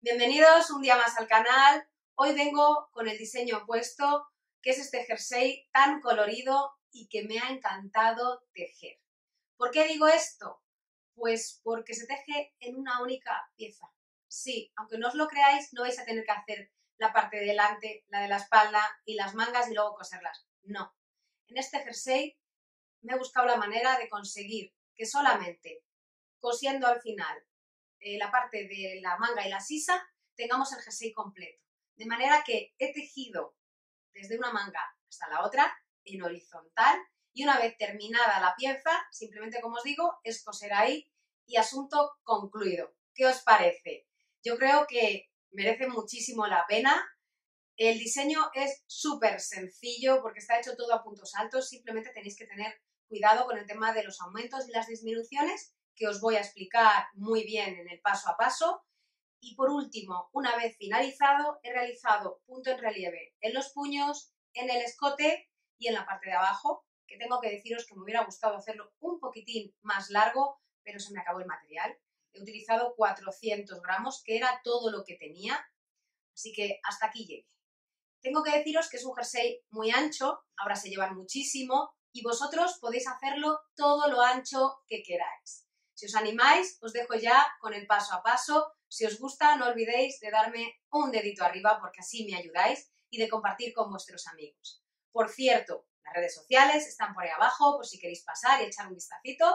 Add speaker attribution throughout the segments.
Speaker 1: Bienvenidos un día más al canal. Hoy vengo con el diseño opuesto que es este jersey tan colorido y que me ha encantado tejer. ¿Por qué digo esto? Pues porque se teje en una única pieza. Sí, aunque no os lo creáis, no vais a tener que hacer la parte delante, la de la espalda y las mangas y luego coserlas. No. En este jersey me he buscado la manera de conseguir que solamente cosiendo al final eh, la parte de la manga y la sisa, tengamos el jersey completo. De manera que he tejido desde una manga hasta la otra en horizontal y una vez terminada la pieza, simplemente como os digo, es coser ahí y asunto concluido. ¿Qué os parece? Yo creo que merece muchísimo la pena. El diseño es súper sencillo porque está hecho todo a puntos altos, simplemente tenéis que tener cuidado con el tema de los aumentos y las disminuciones que os voy a explicar muy bien en el paso a paso. Y por último, una vez finalizado, he realizado punto en relieve en los puños, en el escote y en la parte de abajo, que tengo que deciros que me hubiera gustado hacerlo un poquitín más largo, pero se me acabó el material. He utilizado 400 gramos, que era todo lo que tenía, así que hasta aquí llegué. Tengo que deciros que es un jersey muy ancho, ahora se llevan muchísimo, y vosotros podéis hacerlo todo lo ancho que queráis. Si os animáis, os dejo ya con el paso a paso. Si os gusta, no olvidéis de darme un dedito arriba porque así me ayudáis y de compartir con vuestros amigos. Por cierto, las redes sociales están por ahí abajo por si queréis pasar y echar un vistacito.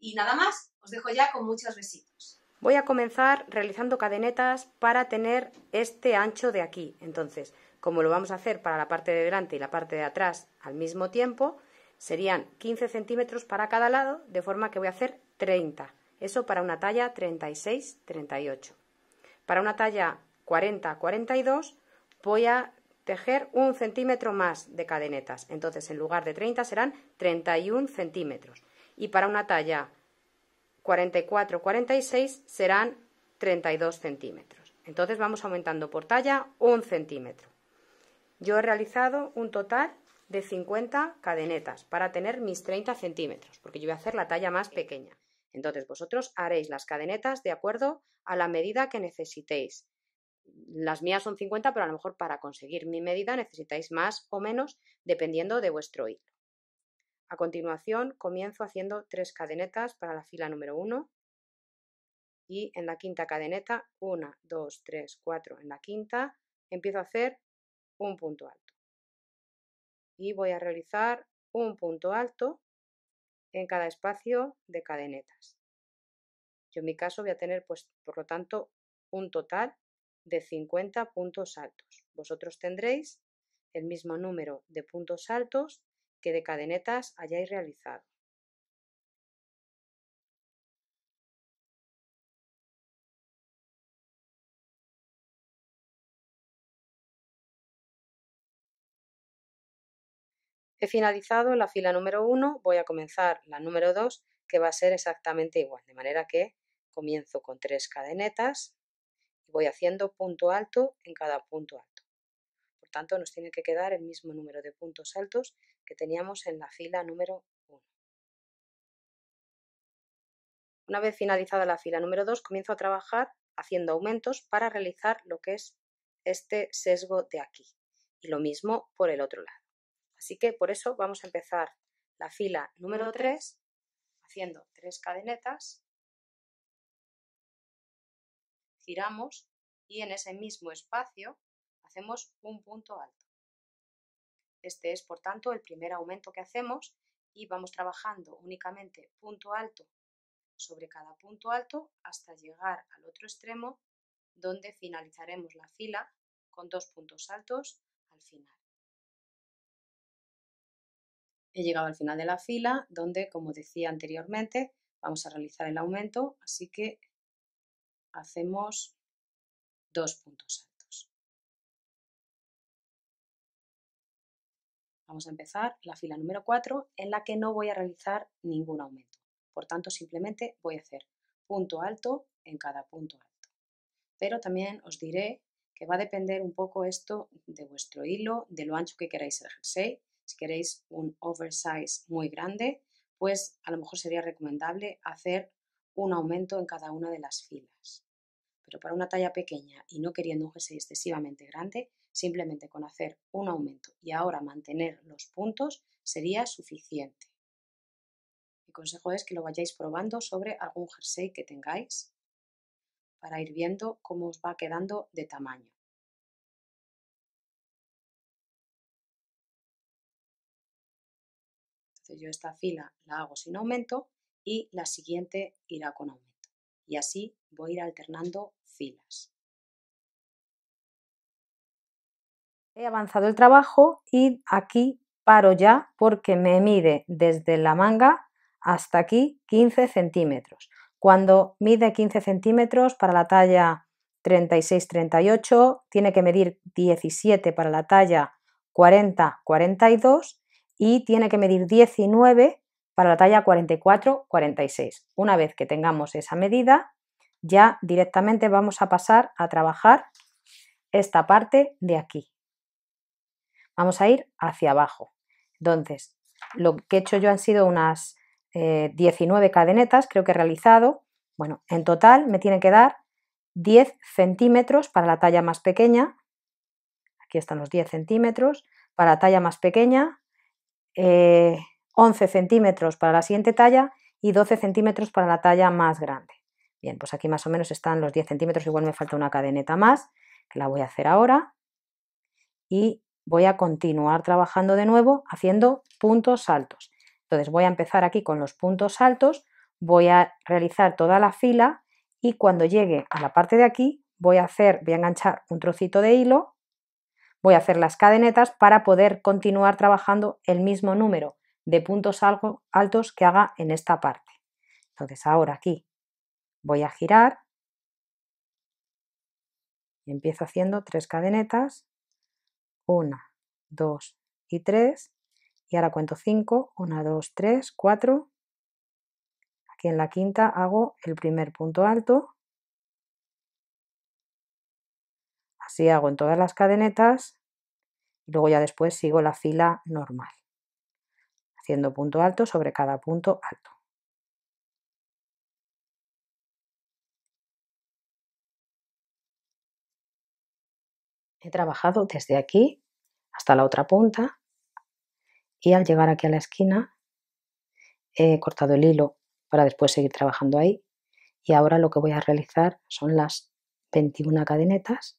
Speaker 1: Y nada más, os dejo ya con muchos besitos.
Speaker 2: Voy a comenzar realizando cadenetas para tener este ancho de aquí. Entonces, como lo vamos a hacer para la parte de delante y la parte de atrás al mismo tiempo, serían 15 centímetros para cada lado, de forma que voy a hacer 30. Eso para una talla 36-38. Para una talla 40-42 voy a tejer un centímetro más de cadenetas. Entonces, en lugar de 30 serán 31 centímetros. Y para una talla 44-46 serán 32 centímetros. Entonces vamos aumentando por talla un centímetro. Yo he realizado un total de 50 cadenetas para tener mis 30 centímetros, porque yo voy a hacer la talla más pequeña. Entonces vosotros haréis las cadenetas de acuerdo a la medida que necesitéis. Las mías son 50, pero a lo mejor para conseguir mi medida necesitáis más o menos dependiendo de vuestro hilo. A continuación comienzo haciendo tres cadenetas para la fila número 1 y en la quinta cadeneta, 1, 2, 3, 4 en la quinta,
Speaker 1: empiezo a hacer un punto alto. Y voy a realizar un punto alto en cada espacio de cadenetas.
Speaker 2: Yo en mi caso voy a tener, pues, por lo tanto, un total de 50 puntos altos. Vosotros tendréis el mismo número de puntos altos que de
Speaker 1: cadenetas hayáis realizado. He finalizado la
Speaker 2: fila número 1, voy a comenzar la número 2, que va a ser exactamente igual, de manera que comienzo con tres cadenetas y voy haciendo punto alto en cada punto alto. Por tanto, nos tiene que quedar el mismo número de puntos altos que teníamos en la
Speaker 1: fila número 1. Una vez finalizada la fila número 2, comienzo a trabajar haciendo aumentos para realizar lo que es este
Speaker 2: sesgo de aquí. Y lo mismo por el otro lado. Así que por eso vamos a empezar
Speaker 1: la fila número 3 haciendo tres cadenetas, giramos y en ese mismo espacio hacemos un punto alto. Este es, por tanto, el primer aumento que hacemos y vamos trabajando únicamente punto alto sobre cada punto alto hasta llegar al otro extremo donde finalizaremos la fila con dos puntos altos al final. He llegado al final de la fila donde, como decía anteriormente, vamos a realizar el aumento, así que hacemos dos puntos altos. Vamos a empezar la fila número 4 en la que no voy a realizar ningún aumento. Por tanto, simplemente voy a hacer punto
Speaker 2: alto en cada punto alto. Pero también os diré que va a depender un poco esto de vuestro hilo, de lo ancho que queráis el jersey si queréis un oversize muy grande, pues a lo mejor sería recomendable hacer un aumento en cada una de las filas. Pero para una talla pequeña y no queriendo un jersey excesivamente grande, simplemente con hacer un aumento y ahora mantener los puntos sería suficiente. Mi consejo es que lo vayáis probando sobre algún jersey que
Speaker 1: tengáis para ir viendo cómo os va quedando de tamaño. yo esta fila la hago sin aumento y la siguiente irá con aumento. Y así voy a ir alternando filas.
Speaker 2: He avanzado el trabajo y aquí paro ya porque me mide desde la manga hasta aquí 15 centímetros. Cuando mide 15 centímetros para la talla 36-38, tiene que medir 17 para la talla 40-42 y tiene que medir 19 para la talla 44-46. Una vez que tengamos esa medida, ya directamente vamos a pasar a trabajar esta parte de aquí. Vamos a ir hacia abajo. Entonces, lo que he hecho yo han sido unas 19 eh, cadenetas, creo que he realizado. Bueno, en total me tiene que dar 10 centímetros para la talla más pequeña. Aquí están los 10 centímetros. Para la talla más pequeña, 11 eh, centímetros para la siguiente talla y 12 centímetros para la talla más grande. Bien, pues aquí más o menos están los 10 centímetros, igual me falta una cadeneta más, que la voy a hacer ahora. Y voy a continuar trabajando de nuevo haciendo puntos altos. Entonces voy a empezar aquí con los puntos altos, voy a realizar toda la fila y cuando llegue a la parte de aquí voy a hacer, voy a enganchar un trocito de hilo voy a hacer las cadenetas para poder continuar trabajando el mismo número de puntos altos que haga en esta parte. Entonces ahora aquí voy a girar y empiezo haciendo tres cadenetas, una, dos y tres, y ahora cuento cinco, una, dos, tres, cuatro, aquí en la quinta hago el primer punto alto, Así hago en todas las cadenetas y luego ya después sigo la fila normal, haciendo punto alto sobre cada punto alto. He trabajado desde aquí hasta la otra punta y al llegar aquí a la esquina he cortado el hilo para después seguir trabajando ahí y ahora lo que voy a realizar son las 21 cadenetas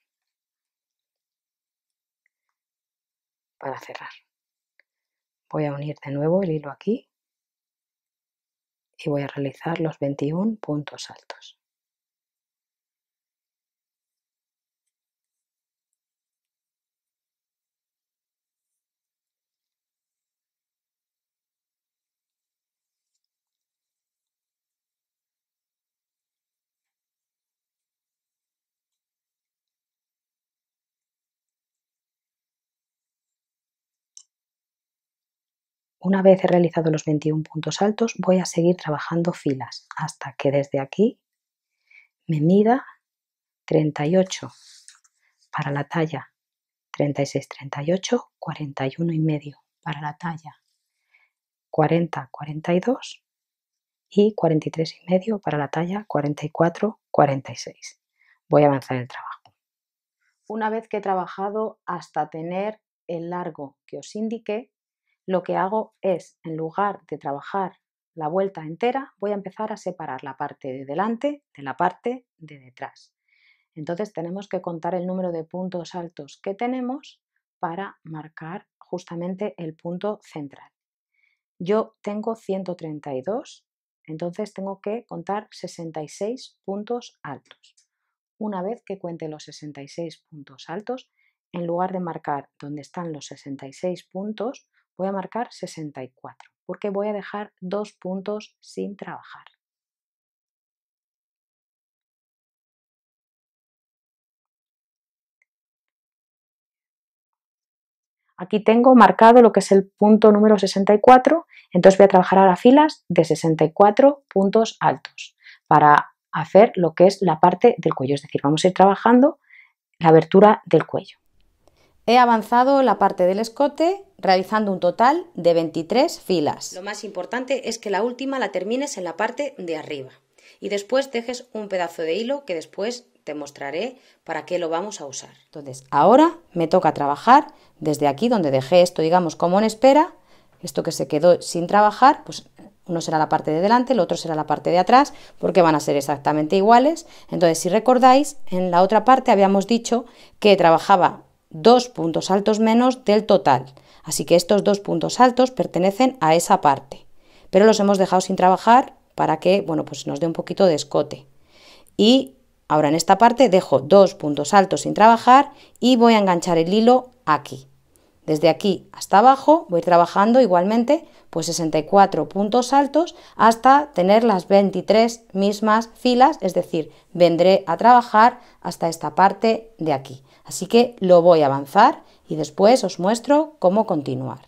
Speaker 2: para cerrar. Voy a unir de nuevo el hilo aquí y voy a realizar los 21
Speaker 1: puntos altos.
Speaker 2: Una vez he realizado los 21 puntos altos, voy a seguir trabajando filas hasta que desde aquí me mida 38 para la talla 36, 38, 41 y medio para la talla 40, 42 y 43 y medio para la talla 44, 46. Voy a avanzar el trabajo. Una vez que he trabajado hasta tener el largo que os indiqué, lo que hago es, en lugar de trabajar la vuelta entera, voy a empezar a separar la parte de delante de la parte de detrás. Entonces tenemos que contar el número de puntos altos que tenemos para marcar justamente el punto central. Yo tengo 132, entonces tengo que contar 66 puntos altos. Una vez que cuente los 66 puntos altos, en lugar de marcar donde están los 66 puntos, voy a marcar
Speaker 1: 64 porque voy a dejar dos puntos sin trabajar. Aquí tengo marcado lo que es el punto número
Speaker 2: 64, entonces voy a trabajar ahora filas de 64 puntos altos para hacer lo que es la parte del cuello, es decir, vamos a ir trabajando la abertura del cuello. He avanzado la parte del escote realizando un total de 23 filas. Lo más importante es que la última la termines en la parte de arriba y después dejes un pedazo de hilo que después te mostraré para qué lo vamos a usar. Entonces, ahora me toca trabajar desde aquí donde dejé esto, digamos, como en espera, esto que se quedó sin trabajar, pues uno será la parte de delante, el otro será la parte de atrás, porque van a ser exactamente iguales. Entonces, si recordáis, en la otra parte habíamos dicho que trabajaba dos puntos altos menos del total. Así que estos dos puntos altos pertenecen a esa parte. Pero los hemos dejado sin trabajar para que bueno, pues nos dé un poquito de escote. Y ahora en esta parte dejo dos puntos altos sin trabajar y voy a enganchar el hilo aquí. Desde aquí hasta abajo voy trabajando igualmente pues 64 puntos altos hasta tener las 23 mismas filas, es decir, vendré a trabajar hasta esta parte de aquí. Así que lo voy a avanzar y después os muestro cómo continuar.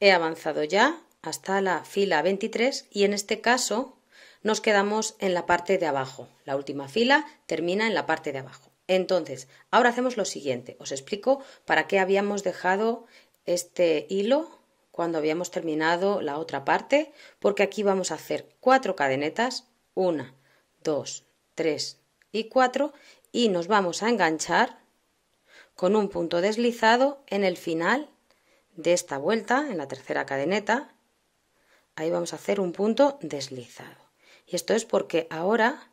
Speaker 2: He avanzado ya hasta la fila 23 y en este caso nos quedamos en la parte de abajo. La última fila termina en la parte de abajo. Entonces, ahora hacemos lo siguiente. Os explico para qué habíamos dejado este hilo cuando habíamos terminado la otra parte, porque aquí vamos a hacer cuatro cadenetas, una, dos, tres y cuatro, y nos vamos a enganchar con un punto deslizado en el final de esta vuelta, en la tercera cadeneta, ahí vamos a hacer un punto deslizado. Y esto es porque ahora,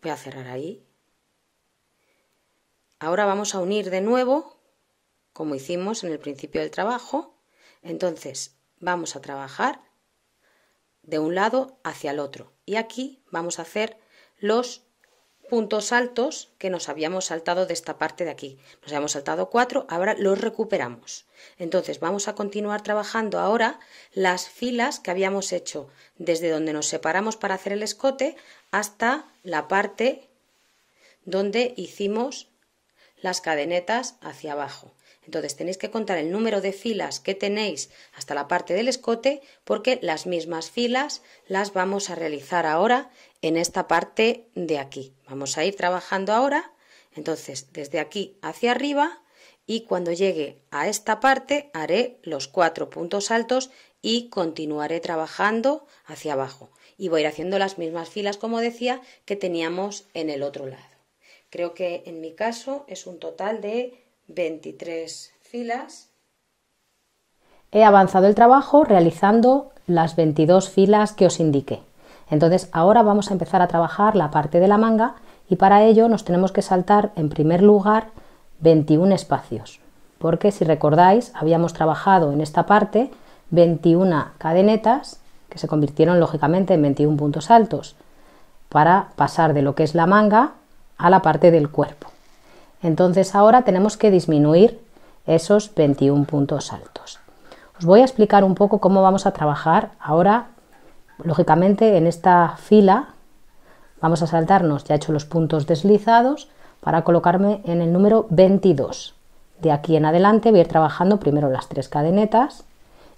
Speaker 2: voy a cerrar ahí, ahora vamos a unir de nuevo, como hicimos en el principio del trabajo, entonces vamos a trabajar de un lado hacia el otro. Y aquí vamos a hacer los puntos altos que nos habíamos saltado de esta parte de aquí. Nos habíamos saltado cuatro, ahora los recuperamos. Entonces vamos a continuar trabajando ahora las filas que habíamos hecho desde donde nos separamos para hacer el escote hasta la parte donde hicimos las cadenetas hacia abajo. Entonces tenéis que contar el número de filas que tenéis hasta la parte del escote porque las mismas filas las vamos a realizar ahora en esta parte de aquí. Vamos a ir trabajando ahora, entonces desde aquí hacia arriba y cuando llegue a esta parte haré los cuatro puntos altos y continuaré trabajando hacia abajo. Y voy a ir haciendo las mismas filas, como decía, que teníamos en el otro lado. Creo que en mi caso es un total de 23 filas. He avanzado el trabajo realizando las 22 filas que os indiqué. Entonces ahora vamos a empezar a trabajar la parte de la manga y para ello nos tenemos que saltar en primer lugar 21 espacios, porque si recordáis habíamos trabajado en esta parte 21 cadenetas que se convirtieron lógicamente en 21 puntos altos para pasar de lo que es la manga a la parte del cuerpo. Entonces ahora tenemos que disminuir esos 21 puntos altos. Os voy a explicar un poco cómo vamos a trabajar ahora Lógicamente en esta fila vamos a saltarnos, ya he hecho los puntos deslizados, para colocarme en el número 22. De aquí en adelante voy a ir trabajando primero las tres cadenetas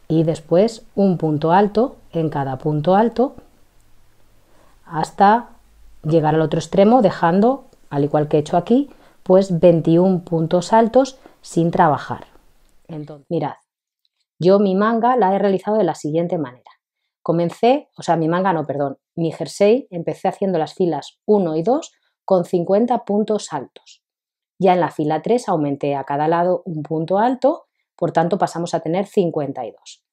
Speaker 2: y después un punto alto en cada punto alto hasta llegar al otro extremo dejando, al igual que he hecho aquí, pues 21 puntos altos sin trabajar. Entonces, mirad, yo mi manga la he realizado de la siguiente manera. Comencé, o sea, mi manga no, perdón, mi jersey, empecé haciendo las filas 1 y 2 con 50 puntos altos. Ya en la fila 3 aumenté a cada lado un punto alto, por tanto pasamos a tener 52.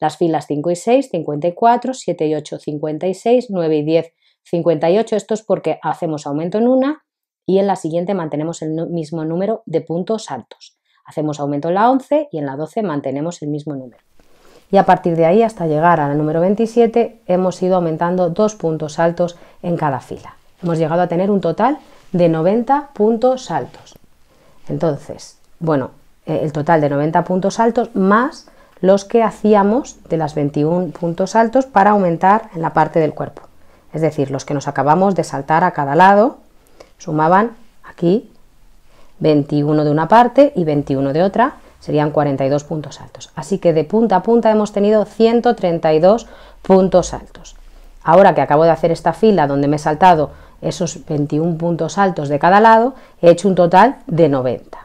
Speaker 2: Las filas 5 y 6, 54, 7 y 8, 56, 9 y 10, 58. Esto es porque hacemos aumento en una y en la siguiente mantenemos el mismo número de puntos altos. Hacemos aumento en la 11 y en la 12 mantenemos el mismo número y a partir de ahí hasta llegar al número 27 hemos ido aumentando dos puntos altos en cada fila. Hemos llegado a tener un total de 90 puntos altos. Entonces, bueno, eh, el total de 90 puntos altos más los que hacíamos de las 21 puntos altos para aumentar en la parte del cuerpo. Es decir, los que nos acabamos de saltar a cada lado sumaban aquí 21 de una parte y 21 de otra, serían 42 puntos altos. Así que de punta a punta hemos tenido 132 puntos altos. Ahora que acabo de hacer esta fila donde me he saltado esos 21 puntos altos de cada lado, he hecho un total de 90.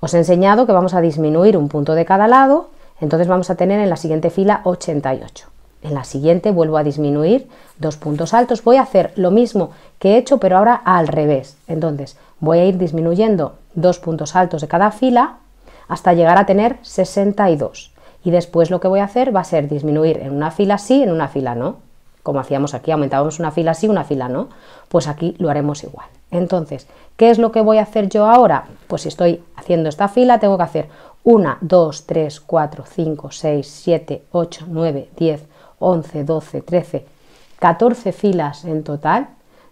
Speaker 2: Os he enseñado que vamos a disminuir un punto de cada lado, entonces vamos a tener en la siguiente fila 88. En la siguiente vuelvo a disminuir dos puntos altos. Voy a hacer lo mismo que he hecho, pero ahora al revés. Entonces voy a ir disminuyendo dos puntos altos de cada fila hasta llegar a tener 62. Y después lo que voy a hacer va a ser disminuir en una fila sí, en una fila no. Como hacíamos aquí, aumentábamos una fila sí, una fila no. Pues aquí lo haremos igual. Entonces, ¿qué es lo que voy a hacer yo ahora? Pues si estoy haciendo esta fila, tengo que hacer 1, 2, 3, 4, 5, 6, 7, 8, 9, 10, 11, 12, 13, 14 filas en total,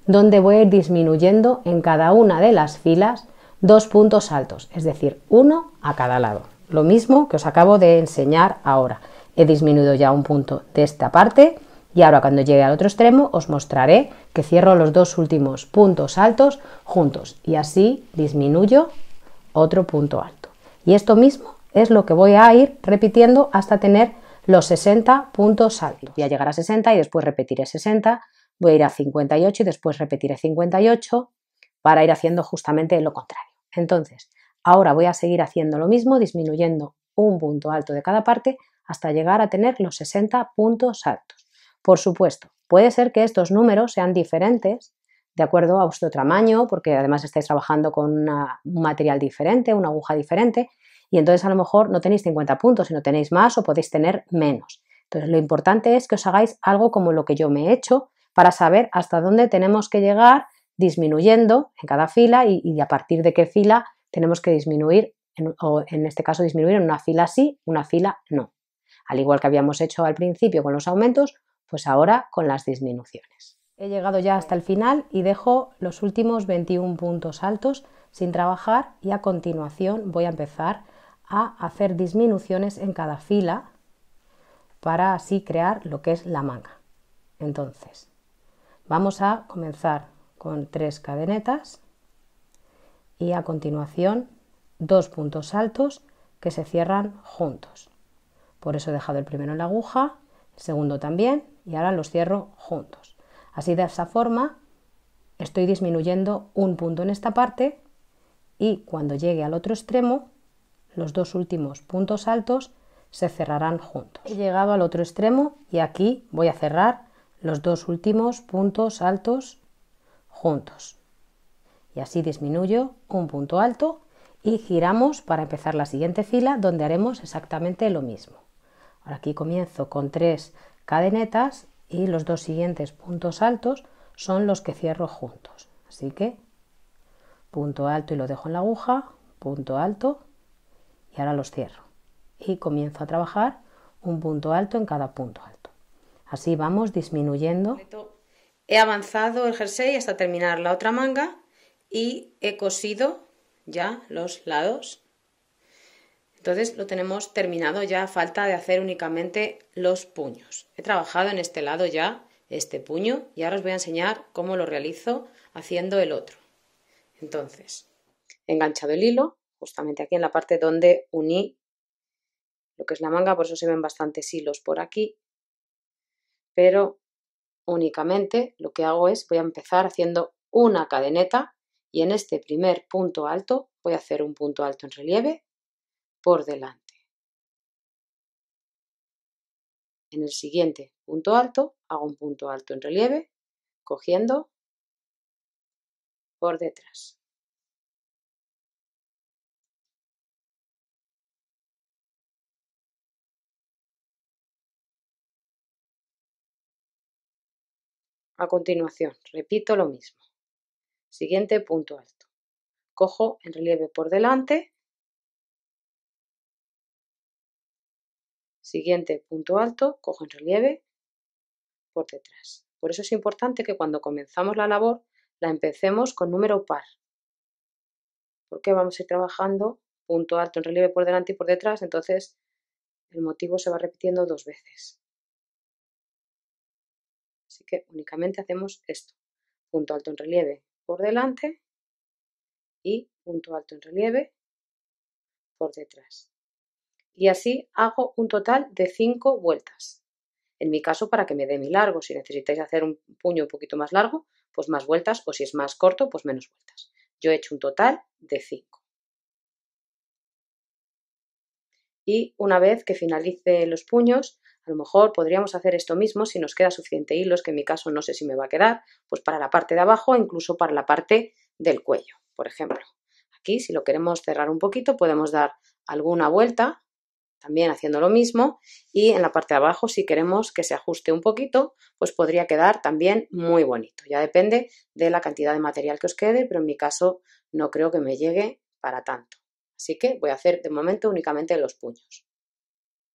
Speaker 2: donde voy a ir disminuyendo en cada una de las filas dos puntos altos, es decir, uno a cada lado. Lo mismo que os acabo de enseñar ahora. He disminuido ya un punto de esta parte y ahora cuando llegue al otro extremo os mostraré que cierro los dos últimos puntos altos juntos y así disminuyo otro punto alto. Y esto mismo es lo que voy a ir repitiendo hasta tener los 60 puntos altos. Voy a llegar a 60 y después repetiré 60, voy a ir a 58 y después repetiré 58 para ir haciendo justamente lo contrario. Entonces, ahora voy a seguir haciendo lo mismo, disminuyendo un punto alto de cada parte hasta llegar a tener los 60 puntos altos. Por supuesto, puede ser que estos números sean diferentes de acuerdo a vuestro tamaño, porque además estáis trabajando con un material diferente, una aguja diferente, y entonces a lo mejor no tenéis 50 puntos, sino tenéis más o podéis tener menos. Entonces lo importante es que os hagáis algo como lo que yo me he hecho para saber hasta dónde tenemos que llegar disminuyendo en cada fila y, a partir de qué fila tenemos que disminuir, o en este caso disminuir en una fila sí, una fila no. Al igual que habíamos hecho al principio con los aumentos, pues ahora con las disminuciones. He llegado ya hasta el final y dejo los últimos 21 puntos altos sin trabajar y a continuación voy a empezar a hacer disminuciones en cada fila para así crear lo que es la manga. Entonces, vamos a comenzar con tres cadenetas y a continuación dos puntos altos que se cierran juntos. Por eso he dejado el primero en la aguja, el segundo también y ahora los cierro juntos. Así de esa forma estoy disminuyendo un punto en esta parte y cuando llegue al otro extremo los dos últimos puntos altos se cerrarán juntos. He llegado al otro extremo y aquí voy a cerrar los dos últimos puntos altos juntos. Y así disminuyo un punto alto y giramos para empezar la siguiente fila donde haremos exactamente lo mismo. Ahora aquí comienzo con tres cadenetas y los dos siguientes puntos altos son los que cierro juntos. Así que punto alto y lo dejo en la aguja, punto alto y ahora los cierro. Y comienzo a trabajar un punto alto en cada punto alto. Así vamos disminuyendo he avanzado el jersey hasta terminar la otra manga y he cosido ya los lados. Entonces lo tenemos terminado ya, falta de hacer únicamente los puños. He trabajado en este lado ya este puño y ahora os voy a enseñar cómo lo realizo haciendo el otro. Entonces, he enganchado el hilo justamente aquí en la parte donde uní lo que es la manga, por eso se ven bastantes hilos por aquí, pero únicamente lo que hago es voy a empezar haciendo una cadeneta y en este primer punto alto voy a hacer un punto alto en relieve por delante. En el siguiente punto alto hago un punto alto en relieve
Speaker 1: cogiendo por detrás.
Speaker 2: A continuación, repito lo mismo. Siguiente punto alto. Cojo en relieve por delante. Siguiente punto alto, cojo en relieve por detrás. Por eso es importante que cuando comenzamos la labor la empecemos con número par. Porque vamos a ir trabajando punto alto en relieve por delante y por detrás, entonces el motivo se va repitiendo dos veces que únicamente hacemos esto. Punto alto en relieve por delante y punto alto en relieve por detrás. Y así hago un total de 5 vueltas. En mi caso, para que me dé mi largo, si necesitáis hacer un puño un poquito más largo, pues más vueltas, o si es más corto, pues menos vueltas. Yo he hecho un total de 5. Y una vez que finalice los puños, a lo mejor podríamos hacer esto mismo si nos queda suficiente hilos, que en mi caso no sé si me va a quedar, pues para la parte de abajo, incluso para la parte del cuello, por ejemplo. Aquí, si lo queremos cerrar un poquito, podemos dar alguna vuelta, también haciendo lo mismo, y en la parte de abajo, si queremos que se ajuste un poquito, pues podría quedar también muy bonito. Ya depende de la cantidad de material que os quede, pero en mi caso no creo que me llegue para tanto. Así que voy a hacer de momento únicamente los puños.